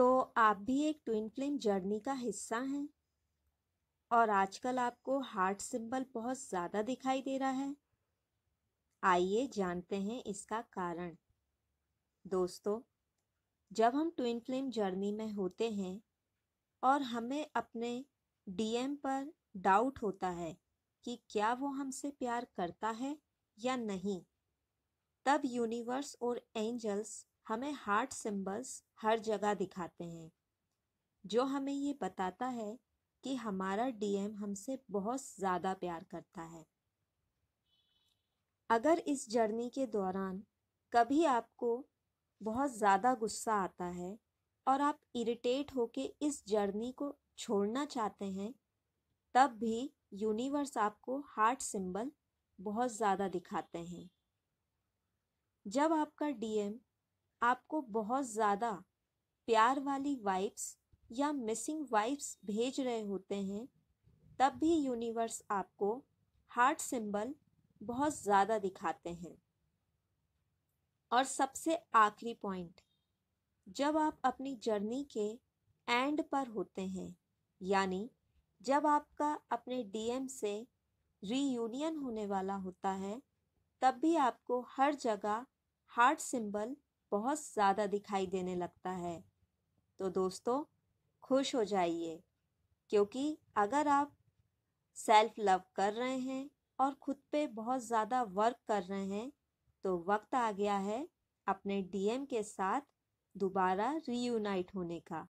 तो आप भी एक ट्विन फ्लेम जर्नी का हिस्सा हैं और आजकल आपको हार्ट सिंबल बहुत ज़्यादा दिखाई दे रहा है आइए जानते हैं इसका कारण दोस्तों जब हम ट्विन फ्लेम जर्नी में होते हैं और हमें अपने डीएम पर डाउट होता है कि क्या वो हमसे प्यार करता है या नहीं तब यूनिवर्स और एंजल्स हमें हार्ट सिंबल्स हर जगह दिखाते हैं जो हमें ये बताता है कि हमारा डीएम हमसे बहुत ज़्यादा प्यार करता है अगर इस जर्नी के दौरान कभी आपको बहुत ज़्यादा गुस्सा आता है और आप इरिटेट होके इस जर्नी को छोड़ना चाहते हैं तब भी यूनिवर्स आपको हार्ट सिंबल बहुत ज़्यादा दिखाते हैं जब आपका डीएम आपको बहुत ज़्यादा प्यार वाली वाइब्स या मिसिंग वाइब्स भेज रहे होते हैं तब भी यूनिवर्स आपको हार्ट सिंबल बहुत ज़्यादा दिखाते हैं और सबसे आखिरी पॉइंट जब आप अपनी जर्नी के एंड पर होते हैं यानी जब आपका अपने डीएम से रीयूनियन होने वाला होता है तब भी आपको हर जगह हार्ट सिंबल बहुत ज़्यादा दिखाई देने लगता है तो दोस्तों खुश हो जाइए क्योंकि अगर आप सेल्फ लव कर रहे हैं और खुद पे बहुत ज़्यादा वर्क कर रहे हैं तो वक्त आ गया है अपने डीएम के साथ दोबारा रीयूनाइट होने का